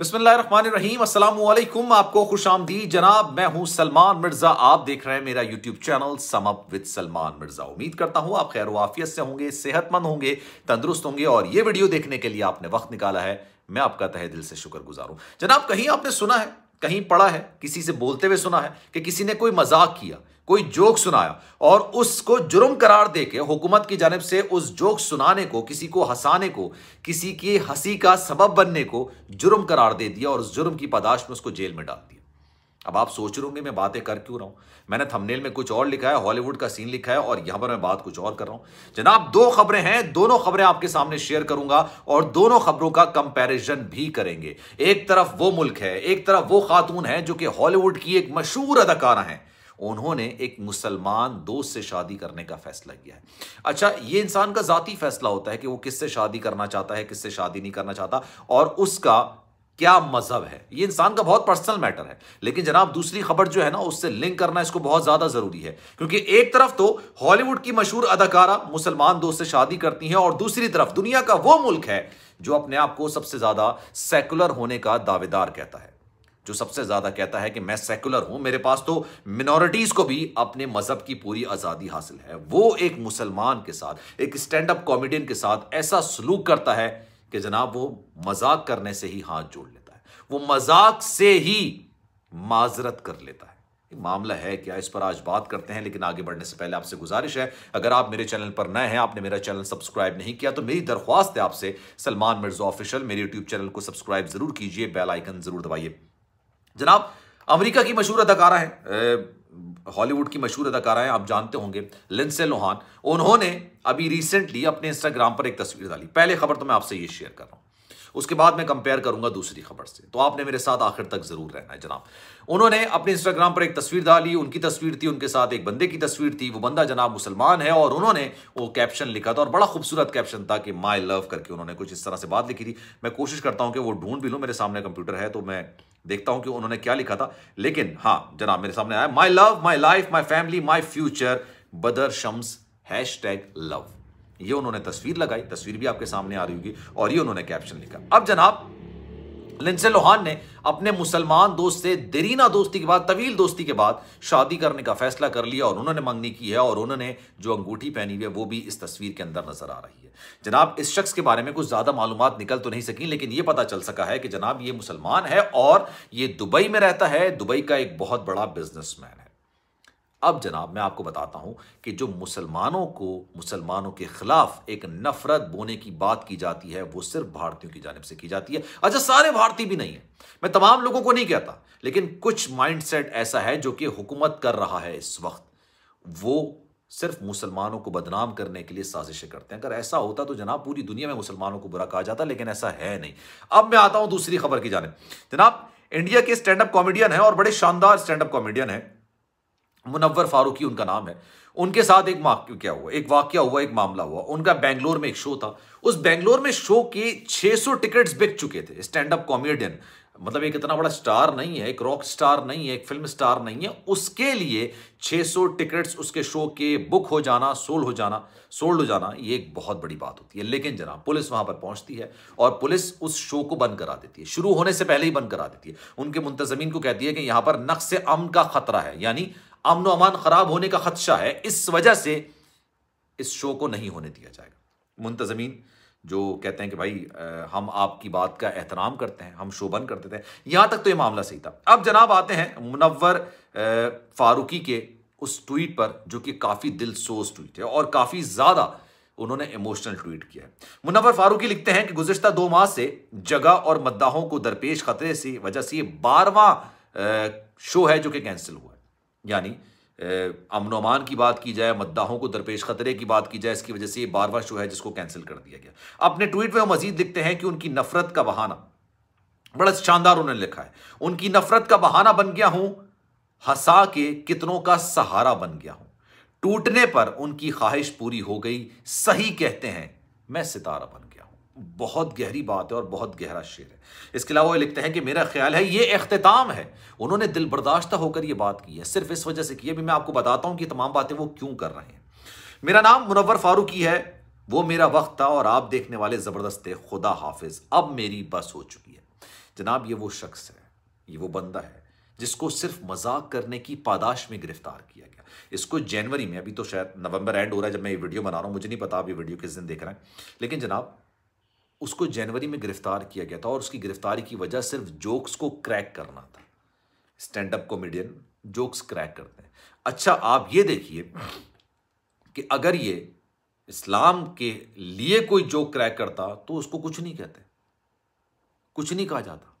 बसमीम असल आपको खुश आमदी जनाब मैं हूं सलमान मिर्जा आप देख रहे हैं मेरा YouTube channel sum up with Salman Mirza उम्मीद करता हूं आप खैर वाफियत से होंगे सेहतमंद होंगे तंदुरुस्त होंगे और ये वीडियो देखने के लिए आपने वक्त निकाला है मैं आपका तहे दिल से शुक्रगुजार हूं जनाब कहीं आपने सुना है कहीं पढ़ा है किसी से बोलते हुए सुना है कि किसी ने कोई मजाक किया कोई जोक सुनाया और उसको जुर्म करार दे के हुकूमत की जानब से उस जोक सुनाने को किसी को हंसाने को किसी की हंसी का सबब बनने को जुर्म करार दे दिया और उस जुर्म की पदाश में उसको जेल में डाल दिया अब आप सोच रहे होंगे मैं बातें कर क्यों रहा हूं मैंने थंबनेल में कुछ और लिखा है हॉलीवुड का सीन लिखा है और यहां पर मैं बात कुछ और कर रहा हूं जनाब दो खबरें हैं दोनों खबरें आपके सामने शेयर करूंगा और दोनों खबरों का कंपैरिजन भी करेंगे एक तरफ वो मुल्क है एक तरफ वो खातून है जो कि हॉलीवुड की एक मशहूर अदाकारा है उन्होंने एक मुसलमान दोस्त से शादी करने का फैसला किया है अच्छा ये इंसान का ज़ाती फैसला होता है कि वो किससे शादी करना चाहता है किससे शादी नहीं करना चाहता और उसका क्या मजहब है ये इंसान का बहुत पर्सनल मैटर है लेकिन जनाब दूसरी खबर जो है ना उससे लिंक करना इसको बहुत ज्यादा जरूरी है क्योंकि एक तरफ तो हॉलीवुड की मशहूर अदाकारा मुसलमान दोस्त से शादी करती हैं और दूसरी तरफ दुनिया का वो मुल्क है जो अपने आप को सबसे ज्यादा सेकुलर होने का दावेदार कहता है जो सबसे ज्यादा कहता है कि मैं सेकुलर हूं मेरे पास तो मिनोरिटीज को भी अपने मजहब की पूरी आजादी हासिल है वो एक मुसलमान के साथ एक स्टैंड अप कॉमेडियन के साथ ऐसा सलूक करता है कि जनाब वो मजाक करने से ही हाथ जोड़ लेता है वो मजाक से ही माजरत कर लेता है मामला है क्या इस पर आज बात करते हैं लेकिन आगे बढ़ने से पहले आपसे गुजारिश है अगर आप मेरे चैनल पर नए हैं आपने मेरा चैनल सब्सक्राइब नहीं किया तो मेरी दरख्वास्त है आपसे सलमान मिर्जा ऑफिशियल मेरे यूट्यूब चैनल को सब्सक्राइब जरूर कीजिए बेल आइकन जरूर दबाइए जनाब अमेरिका की मशहूर अदाकारा हैं हॉलीवुड की मशहूर अदाकारा हैं आप जानते होंगे लिंसे लोहान उन्होंने अभी रिसेंटली अपने इंस्टाग्राम पर एक तस्वीर डाली पहले खबर तो मैं आपसे ये शेयर कर रहा हूँ उसके बाद मैं कंपेयर करूंगा दूसरी खबर से तो आपने मेरे साथ आखिर तक जरूर रहना है जनाब उन्होंने अपने इंस्टाग्राम पर एक तस्वीर डाली उनकी तस्वीर थी उनके साथ एक बंदे की तस्वीर थी वो बंदा जनाब मुसलमान है और उन्होंने वो कैप्शन लिखा था और बड़ा खूबसूरत कैप्शन था कि माई लव करके उन्होंने कुछ इस तरह से बात लिखी थी मैं कोशिश करता हूं कि वो ढूंढ भी लूँ मेरे सामने कंप्यूटर है तो मैं देखता हूं कि उन्होंने क्या लिखा था लेकिन हाँ जनाब मेरे सामने आया my love my life my family my future Badar Shams hash tag love ये उन्होंने तस्वीर लगाई तस्वीर भी आपके सामने आ रही होगी और ये उन्होंने कैप्शन लिखा अब जनाब लिंसे लोहान ने अपने मुसलमान दोस्त से देरीना दोस्ती के बाद तवील दोस्ती के बाद शादी करने का फैसला कर लिया और उन्होंने मंगनी की है और उन्होंने जो अंगूठी पहनी हुई है वो भी इस तस्वीर के अंदर नजर आ रही है जनाब इस शख्स के बारे में कुछ ज्यादा मालूम निकल तो नहीं सकी लेकिन ये पता चल सका है कि जनाब ये मुसलमान है और ये दुबई में रहता है दुबई का एक बहुत बड़ा बिजनेसमैन है अब जनाब मैं आपको बताता हूं कि जो मुसलमानों को मुसलमानों के खिलाफ एक नफरत बोने की बात की जाती है वो सिर्फ भारतीयों की जानब से की जाती है अच्छा सारे भारतीय भी नहीं है मैं तमाम लोगों को नहीं कहता लेकिन कुछ माइंडसेट ऐसा है जो कि हुकूमत कर रहा है इस वक्त वो सिर्फ मुसलमानों को बदनाम करने के लिए साजिशें करते हैं अगर ऐसा होता तो जनाब पूरी दुनिया में मुसलमानों को बुरा कहा जाता लेकिन ऐसा है नहीं अब मैं आता हूं दूसरी खबर की जानब जनाब इंडिया के स्टैंड अप कॉमेडियन है और बड़े शानदार स्टैंड अप कॉमेडियन है मुनवर फारूकी उनका नाम है उनके साथ एक क्या हुआ एक वाक्य हुआ एक मामला हुआ उनका बेंगलोर में एक शो था उस बेंगलोर में शो के 600 टिकट्स बिक चुके थे स्टैंड अप कॉमेडियन मतलब एक इतना बड़ा स्टार नहीं है एक रॉक स्टार नहीं है एक फिल्म स्टार नहीं है उसके लिए 600 टिकट्स उसके शो के बुक हो जाना सोल्ड हो जाना सोल्ड हो जाना ये एक बहुत बड़ी बात होती है लेकिन जना पुलिस वहां पर पहुंचती है और पुलिस उस शो को बंद करा देती है शुरू होने से पहले ही बंद करा देती है उनके मुंतजमीन को कहती है कि यहां पर नक्स अमन का खतरा है यानी अमन अमान खराब होने का खदशा है इस वजह से इस शो को नहीं होने दिया जाएगा मुंतजमीन जो कहते हैं कि भाई हम आपकी बात का एहतराम करते हैं हम शो बंद कर देते हैं यहाँ तक तो ये मामला सही था अब जनाब आते हैं मुनवर फारूकी के उस ट्वीट पर जो कि काफ़ी सोज ट्वीट है और काफ़ी ज़्यादा उन्होंने इमोशनल ट्वीट किया है मुनवर फारूकी लिखते हैं कि गुजशत दो माह से जगह और मद्दाहों को दरपेश खतरे से वजह से ये बारवा शो है जो कि कैंसिल हुआ है यानी अमनोमान अमान की बात की जाए मद्दाहों को दरपेश खतरे की बात की जाए इसकी वजह से ये बारवा शो है जिसको कैंसिल कर दिया गया अपने ट्वीट में वो मजीद लिखते हैं कि उनकी नफरत का बहाना बड़ा शानदार उन्होंने लिखा है उनकी नफरत का बहाना बन गया हूं हंसा के कितनों का सहारा बन गया हूं टूटने पर उनकी ख्वाहिश पूरी हो गई सही कहते हैं मैं सितारा बन गया बहुत गहरी बात है और बहुत गहरा शेर है इसके अलावा वो लिखते हैं कि मेरा ख्याल है ये अख्ताम है उन्होंने दिल बर्दाश्त होकर ये बात की है सिर्फ इस वजह से की अभी मैं आपको बताता हूँ कि तमाम बातें वो क्यों कर रहे हैं मेरा नाम मुनवर फारूकी है वो मेरा वक्त था और आप देखने वाले ज़बरदस्त थे खुदा हाफिज अब मेरी बस हो चुकी है जनाब ये वो शख्स है ये वो बंदा है जिसको सिर्फ मजाक करने की पादाश में गिरफ्तार किया गया इसको जनवरी में अभी तो शायद नवंबर एंड हो रहा है जब मैं ये वीडियो बना रहा हूँ मुझे नहीं पता आप ये वीडियो किस दिन देख रहे हैं लेकिन जनाब उसको जनवरी में गिरफ्तार किया गया था और उसकी गिरफ्तारी की वजह सिर्फ जोक्स को क्रैक करना था stand up comedian jokes crack करते हैं अच्छा आप ये देखिए कि अगर ये इस्लाम के लिए कोई जोक क्रैक करता तो उसको कुछ नहीं कहते कुछ नहीं कहा जाता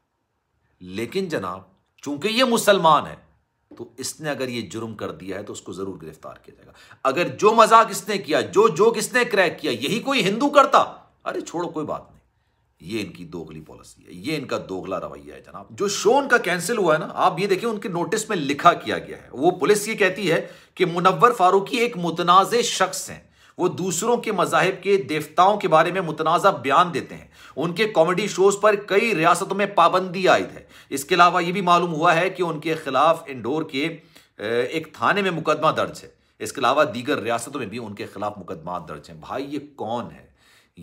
लेकिन जनाब चूंकि ये मुसलमान है तो इसने अगर ये जुर्म कर दिया है तो उसको जरूर गिरफ्तार किया जाएगा अगर जो मजाक इसने किया जो जोक इसने क्रैक किया यही कोई हिंदू करता अरे छोड़ो कोई बात नहीं ये इनकी दोगली पॉलिसी है ये इनका दोगला रवैया है जनाब जो शो उनका कैंसिल हुआ है ना आप ये देखिए उनके नोटिस में लिखा किया गया है वो पुलिस ये कहती है कि मुनव्वर फारूकी एक मुतनाज़ शख्स हैं वो दूसरों के मजाहब के देवताओं के बारे में मुतनाज़ा बयान देते हैं उनके कॉमेडी शोज पर कई रियासतों में पाबंदी आयद है इसके अलावा ये भी मालूम हुआ है कि उनके खिलाफ इंडोर के एक थाने में मुकदमा दर्ज है इसके अलावा दीगर रियासतों में भी उनके खिलाफ मुकदमा दर्ज हैं भाई ये कौन है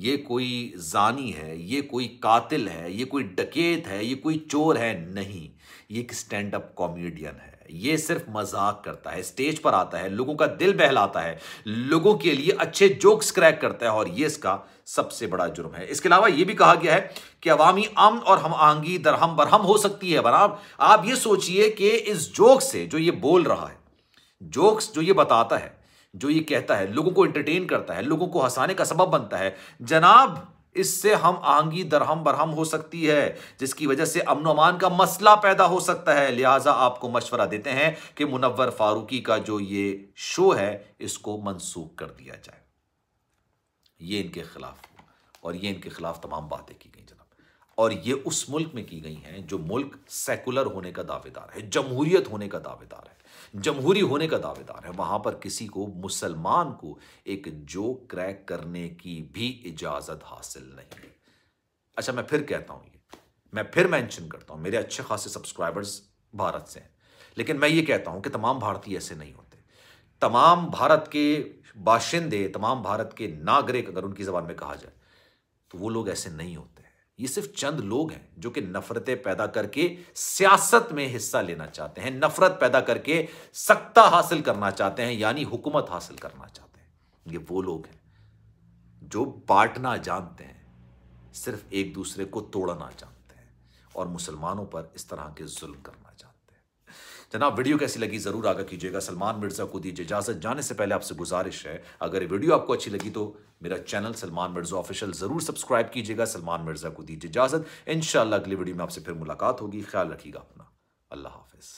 ये कोई जानी है ये कोई कातिल है ये कोई डकेत है ये कोई चोर है नहीं ये एक स्टैंड अप कॉमेडियन है ये सिर्फ मजाक करता है स्टेज पर आता है लोगों का दिल बहलाता है लोगों के लिए अच्छे जोक्स क्रैक करता है और ये इसका सबसे बड़ा जुर्म है इसके अलावा ये भी कहा गया है कि अवामी अम और हम आहंगी दरहम बरहम हो सकती है बराब आप ये सोचिए कि इस जोक से जो ये बोल रहा है जोक्स जो ये बताता है जो ये कहता है लोगों को एंटरटेन करता है लोगों को हंसाने का सबब बनता है जनाब इससे हम आहंगी दरहम बरहम हो सकती है जिसकी वजह से अमन अमान का मसला पैदा हो सकता है लिहाजा आपको मशवरा देते हैं कि मुनवर फारूकी का जो ये शो है इसको मनसूख कर दिया जाए ये इनके खिलाफ और ये इनके खिलाफ तमाम बातें की गई जनाब और ये उस मुल्क में की गई हैं जो मुल्क सेकुलर होने का दावेदार है जमहूरियत होने का दावेदार है जमहूरी होने का दावेदार है वहां पर किसी को मुसलमान को एक जो क्रैक करने की भी इजाज़त हासिल नहीं है अच्छा मैं फिर कहता हूँ ये मैं फिर मैंशन करता हूँ मेरे अच्छे खासे सब्सक्राइबर्स भारत से हैं लेकिन मैं ये कहता हूं कि तमाम भारतीय ऐसे नहीं होते तमाम भारत के बाशिंदे तमाम भारत के नागरिक अगर उनकी ज़बान में कहा जाए तो वो लोग ऐसे नहीं होते ये सिर्फ चंद लोग हैं जो कि नफरतें पैदा करके सियासत में हिस्सा लेना चाहते हैं नफरत पैदा करके सत्ता हासिल करना चाहते हैं यानी हुकूमत हासिल करना चाहते हैं ये वो लोग हैं जो बांटना जानते हैं सिर्फ एक दूसरे को तोड़ना जानते हैं और मुसलमानों पर इस तरह के जुल्म करना जनाब वीडियो कैसी लगी ज़रूर आगा कीजिएगा सलमान मिर्ज़ा को दीजिए इजाज़त जाने से पहले आपसे गुजारिश है अगर ये वीडियो आपको अच्छी लगी तो मेरा चैनल सलमान मिर्ज़ा ऑफिशियल ज़रूर सब्सक्राइब कीजिएगा सलमान मिर्ज़ा को दीजिए इजाज़त इन अगली वीडियो में आपसे फिर मुलाकात होगी ख्याल रखिएगा अपना अल्लाह हाफिज़